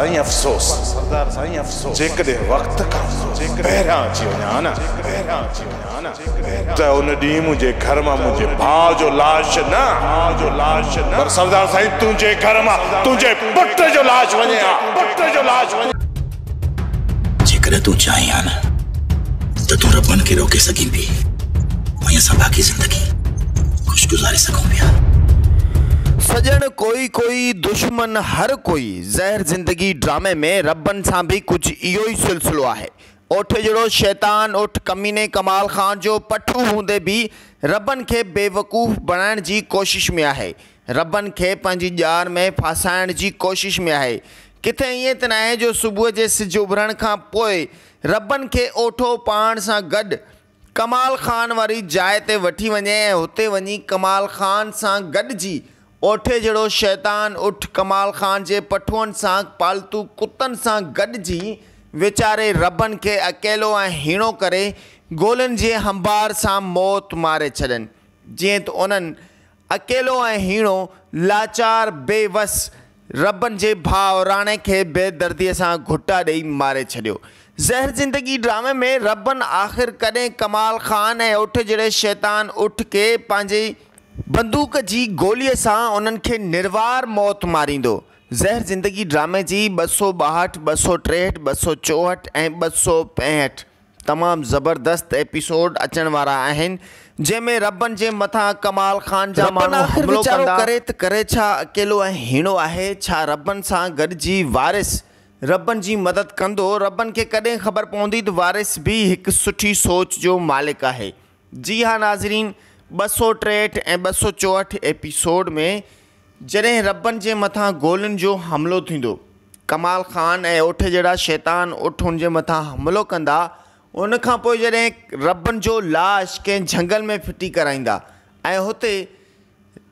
साईं अफ़सोस सरदार साईं अफ़सोस जेकॾहिं वक़्त खां पहरा अची वञा ना पहरा अची वञा ना त उन डी मुझे घर मां मुझे भाउ जो लाश ना भाउ जो लाश न सरदार साईं तुंहिंजे घर मां तुंहिंजे पुत्र जो लाश वने हा पुट जो लाश वञे जेकॾहिं तू चाहीं हा न त तूं रबनि खे रोके सकी भी मैं असां बाक़ी ज़िंदगी ख़ुशगुज़ारे सकूं सजन कोई कोई दुश्मन हर कोई जहर ज़िंदगी ड्रामे में रबन से भी कुछ इो ई सिलसिलो है ओठ जड़ो शैतान ओठ कमीने कमाल ख़ान जो पठू होंदे भी रबन के बेवकूफ़ बनाने जी कोशिश में है रबन के पंहिंजी ॼार में फसायण जी कोशिश में है किथे ये त नाहे जो सुबुह के सिज उभरण का पोइ रबनि खे ओठो पाण सां गॾु कमाल ख़ान वारी जाए ते वठी वञे ऐं हुते कमाल ख़ान सां गॾिजी ओठे जड़ो शैतान उठ कमाल ख़ान जे पठुअनि से पालतू कुत्तन से गॾिजी वेचारे रबन के अकेलो ऐं हीणो करे गोलन जे हंबार सां मौत मारे छन जीअं तो उन्हें अकेलो हीणो लाचार बेवस रबन जे भाव राणे के बेदर्दी से घुटा दई मारे छो ज़हर ज़िंदगी ड्रामे में रबन आख़िर कदें कमाल ख़ान ऐं उठ जड़े शैतान उठ के पंहिंजी बंदूक की गोली से उन्हनि निर्वार मौत मारी ज़हर ज़िंदगी ड्रामे की ॿ बहठ ॿाहठि ॿ सौ टेहठि ॿ सौ चोहठि ऐं ॿ सौ पंजहठि तमामु ज़बरदस्त एपिसोड अचण वारा आहिनि जंहिंमें रबनि कमाल ख़ान जा माण्हू करे त करे छा अकेलो ऐं हीणो वारिस रबन की मदद कंदो रबन के कॾहिं ख़बर पवंदी तो वारिस बि हिकु सुठी सोच जो मालिक है जी हाँ नाज़रीन ॿ सौ टेहठि ऐं ॿ सौ चोहठि एपिसोड में जॾहिं रबनि जे मथां गोलियुनि जो हमिलो थींदो कमाल ख़ान ऐं ओठ जहिड़ा शैतान ओठ हुन जे मथां हमिलो कंदा उन खां पोइ जॾहिं रबनि जो लाश कंहिं झंगल में फिटी कराईंदा ऐं हुते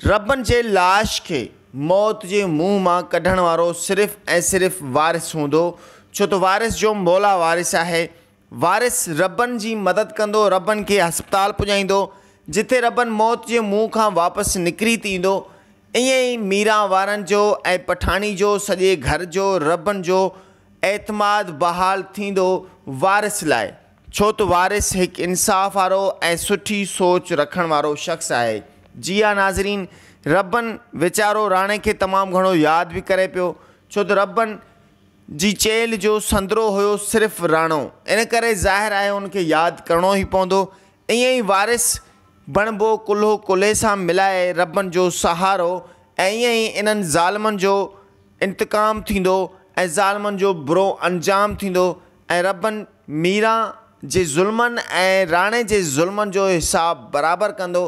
रबनि जे लाश खे मौत जे मुंहुं मां कढण वारो सिर्फ़ु ऐं सिर्फ़ु वारिस हूंदो छो त वारिस जो मोला वारिस आहे वारिस रबनि जी मदद कंदो रबनि खे हस्पताल पुॼाईंदो जिथे रबन मौत के मुँह खां वापस निकिरी त ईंदो ईअं ई मीरा वारनि जो सजे घर जो रबन जो एतमाद बहाल वारिस लाइ छो तो वारिस हिकु इंसाफ़ वारो ऐं सुठी सोच रखण वारो शख़्स आहे जिया नाज़रीन रबन वीचारो राणे के तमाम घड़ो याद भी करे पियो छो तो रबन जी चेल जो संदरो हो सिर्फ़ु राणो इनकर ज़ाहिर है हुनखे यादि करिणो ई पवंदो ईअं वारिस बणबो कुल्हो कुल्हे सां मिलाए रबनि जो सहारो ऐं ईअं ई इन्हनि ज़ालमनि जो इंतकाम थींदो ऐं ज़ालमनि जो बुरो अंजाम थींदो ऐं रबनि मीरा जे ज़ुल्मनि ऐं राणे जे ज़ुल्मनि जो हिसाबु बराबरि कंदो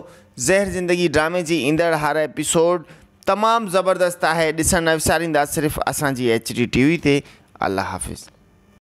ज़हर ज़िंदगी ड्रामे जी ईंदड़ हर एपिसोड तमामु ज़बरदस्त आहे ॾिसणु विसारींदा सिर्फ़ु असांजी एच डी टी वी ते अल्ला हाफ़िज़